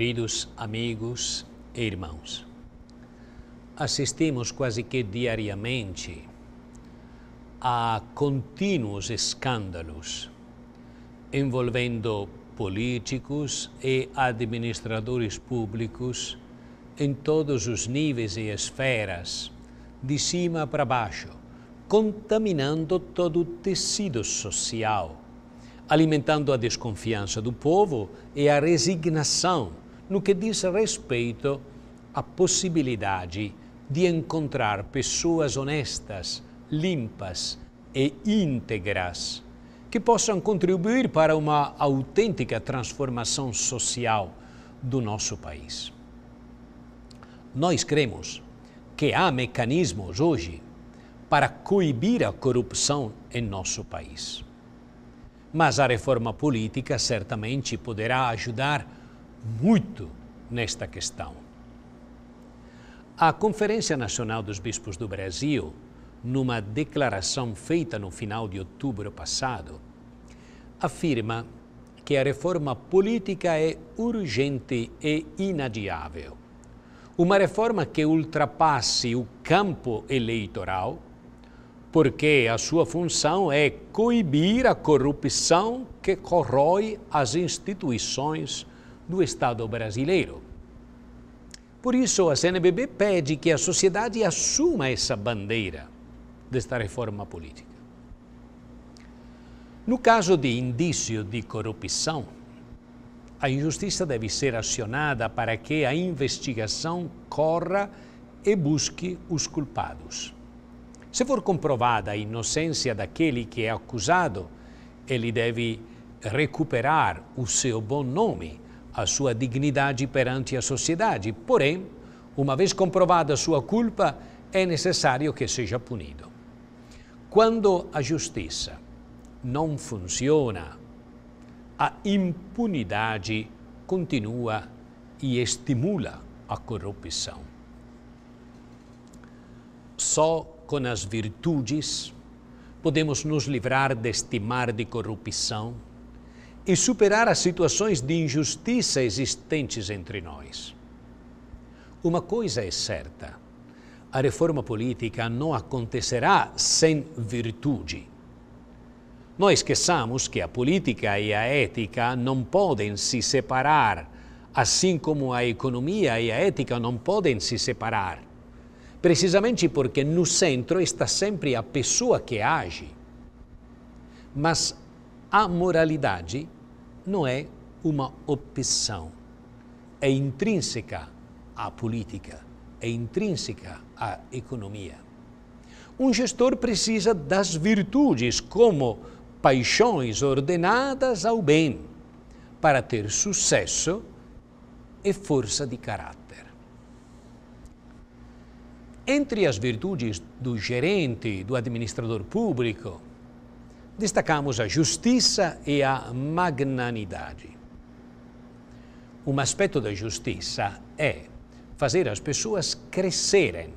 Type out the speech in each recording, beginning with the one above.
Queridos amigos e irmãos, assistimos quase que diariamente a contínuos escândalos envolvendo políticos e administradores públicos em todos os níveis e esferas, de cima para baixo, contaminando todo o tecido social, alimentando a desconfiança do povo e a resignação no que diz respeito à possibilidade de encontrar pessoas honestas, limpas e íntegras que possam contribuir para uma autêntica transformação social do nosso país. Nós cremos que há mecanismos hoje para coibir a corrupção em nosso país. Mas a reforma política certamente poderá ajudar muito nesta questão. A Conferência Nacional dos Bispos do Brasil, numa declaração feita no final de outubro passado, afirma que a reforma política é urgente e inadiável. Uma reforma que ultrapasse o campo eleitoral, porque a sua função é coibir a corrupção que corrói as instituições do Estado brasileiro. Por isso, a CNBB pede que a sociedade assuma essa bandeira desta reforma política. No caso de indício de corrupção, a injustiça deve ser acionada para que a investigação corra e busque os culpados. Se for comprovada a inocência daquele que é acusado, ele deve recuperar o seu bom nome a sua dignidade perante a sociedade. Porém, uma vez comprovada sua culpa, é necessário que seja punido. Quando a justiça não funciona, a impunidade continua e estimula a corrupção. Só com as virtudes podemos nos livrar deste mar de corrupção e superar as situações de injustiça existentes entre nós. Uma coisa é certa: a reforma política não acontecerá sem virtude. Nós esqueçamos que a política e a ética não podem se separar, assim como a economia e a ética não podem se separar. Precisamente porque no centro está sempre a pessoa que age. Mas a moralidade não é uma opção. É intrínseca à política, é intrínseca à economia. Um gestor precisa das virtudes como paixões ordenadas ao bem para ter sucesso e força de caráter. Entre as virtudes do gerente, do administrador público, destacamos a justiça e a magnanimidade. Um aspecto da justiça é fazer as pessoas crescerem,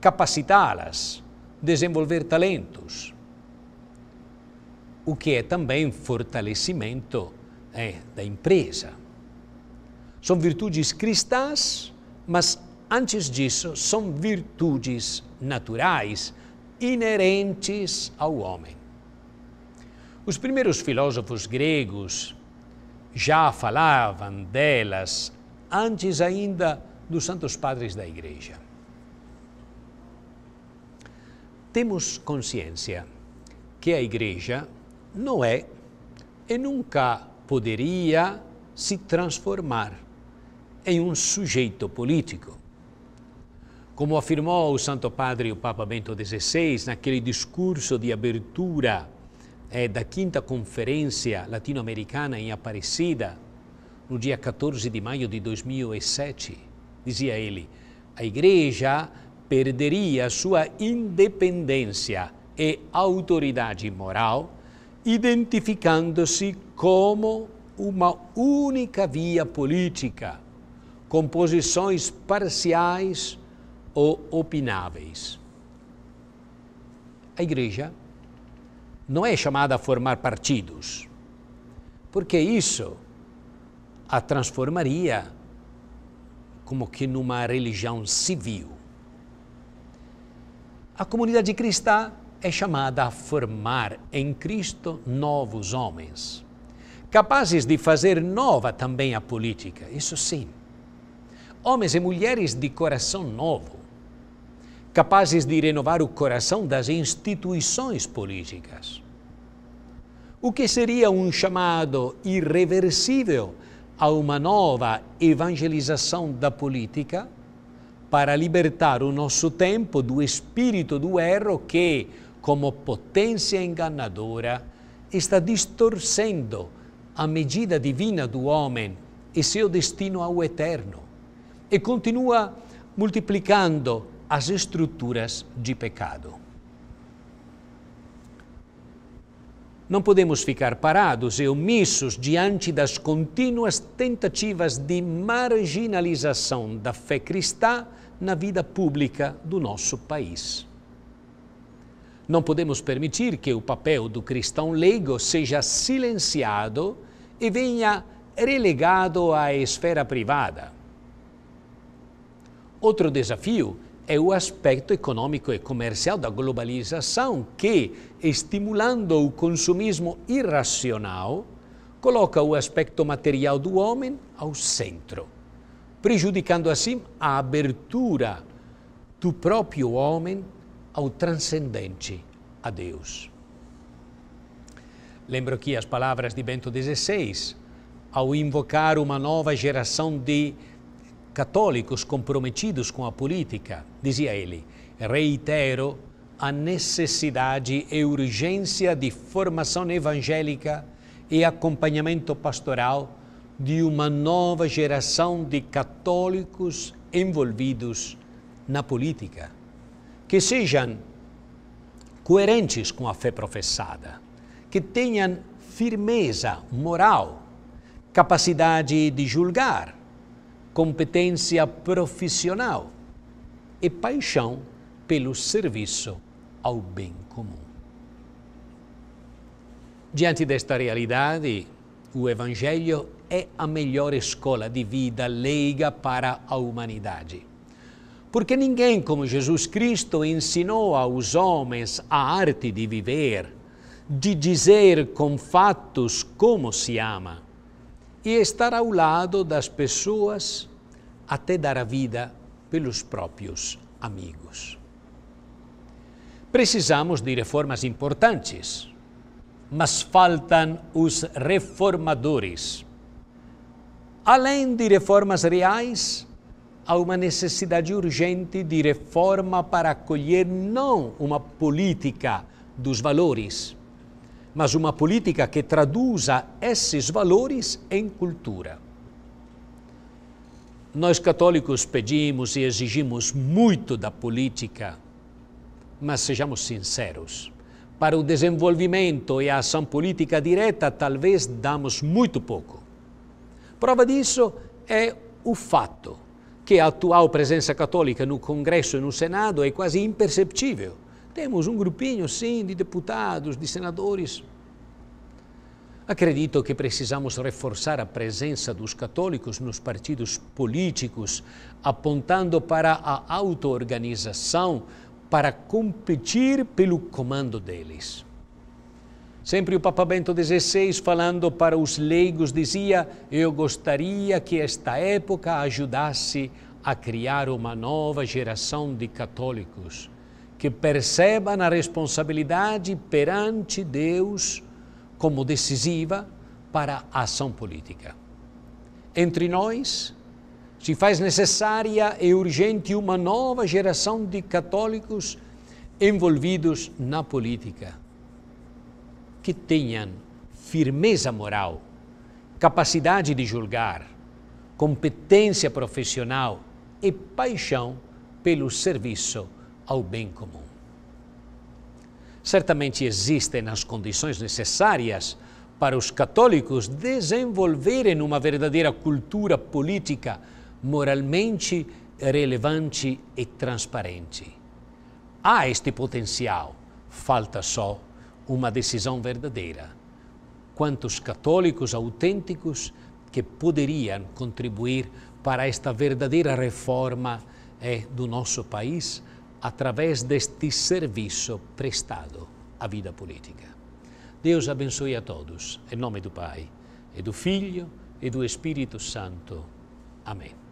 capacitá-las, desenvolver talentos, o que é também fortalecimento é, da empresa. São virtudes cristãs, mas antes disso, são virtudes naturais, inerentes ao homem. Os primeiros filósofos gregos já falavam delas antes ainda dos santos padres da Igreja. Temos consciência que a Igreja não é e nunca poderia se transformar em um sujeito político. Como afirmou o Santo Padre, o Papa Bento XVI, naquele discurso de abertura é, da quinta conferência latino-americana em Aparecida, no dia 14 de maio de 2007, dizia ele, a Igreja perderia sua independência e autoridade moral, identificando-se como uma única via política, com posições parciais ou opináveis. A Igreja não é chamada a formar partidos, porque isso a transformaria como que numa religião civil. A comunidade cristã é chamada a formar em Cristo novos homens, capazes de fazer nova também a política, isso sim. Homens e mulheres de coração novo, capazes de renovar o coração das instituições políticas. O que seria um chamado irreversível a uma nova evangelização da política para libertar o nosso tempo do espírito do erro que, como potência enganadora, está distorcendo a medida divina do homem e seu destino ao eterno e continua multiplicando as estruturas de pecado. Não podemos ficar parados e omissos diante das contínuas tentativas de marginalização da fé cristã na vida pública do nosso país. Não podemos permitir que o papel do cristão leigo seja silenciado e venha relegado à esfera privada. Outro desafio é o aspecto econômico e comercial da globalização que, estimulando o consumismo irracional, coloca o aspecto material do homem ao centro, prejudicando assim a abertura do próprio homem ao transcendente, a Deus. Lembro aqui as palavras de Bento XVI, ao invocar uma nova geração de católicos comprometidos com a política, dizia ele, reitero a necessidade e urgência de formação evangélica e acompanhamento pastoral de uma nova geração de católicos envolvidos na política, que sejam coerentes com a fé professada, que tenham firmeza moral, capacidade de julgar competência profissional e paixão pelo serviço ao bem comum. Diante desta realidade, o Evangelho é a melhor escola de vida leiga para a humanidade. Porque ninguém como Jesus Cristo ensinou aos homens a arte de viver, de dizer com fatos como se ama, e estar ao lado das pessoas até dar a vida pelos próprios amigos. Precisamos de reformas importantes, mas faltam os reformadores. Além de reformas reais, há uma necessidade urgente de reforma para acolher não uma política dos valores, mas uma política que traduza esses valores em cultura. Nós católicos pedimos e exigimos muito da política, mas sejamos sinceros. Para o desenvolvimento e a ação política direta, talvez damos muito pouco. Prova disso é o fato que a atual presença católica no Congresso e no Senado é quase imperceptível temos um grupinho, sim, de deputados, de senadores. Acredito que precisamos reforçar a presença dos católicos nos partidos políticos, apontando para a autoorganização para competir pelo comando deles. Sempre o Papa Bento XVI, falando para os leigos, dizia: Eu gostaria que esta época ajudasse a criar uma nova geração de católicos que perceba a responsabilidade perante Deus como decisiva para a ação política. Entre nós, se faz necessária e urgente uma nova geração de católicos envolvidos na política, que tenham firmeza moral, capacidade de julgar, competência profissional e paixão pelo serviço ao bem comum. Certamente existem as condições necessárias para os católicos desenvolverem uma verdadeira cultura política moralmente relevante e transparente. Há este potencial, falta só uma decisão verdadeira. Quantos católicos autênticos que poderiam contribuir para esta verdadeira reforma é, do nosso país através deste serviço prestado à vida política. Deus abençoe a todos, em nome do Pai, e do Filho e do Espírito Santo. Amém.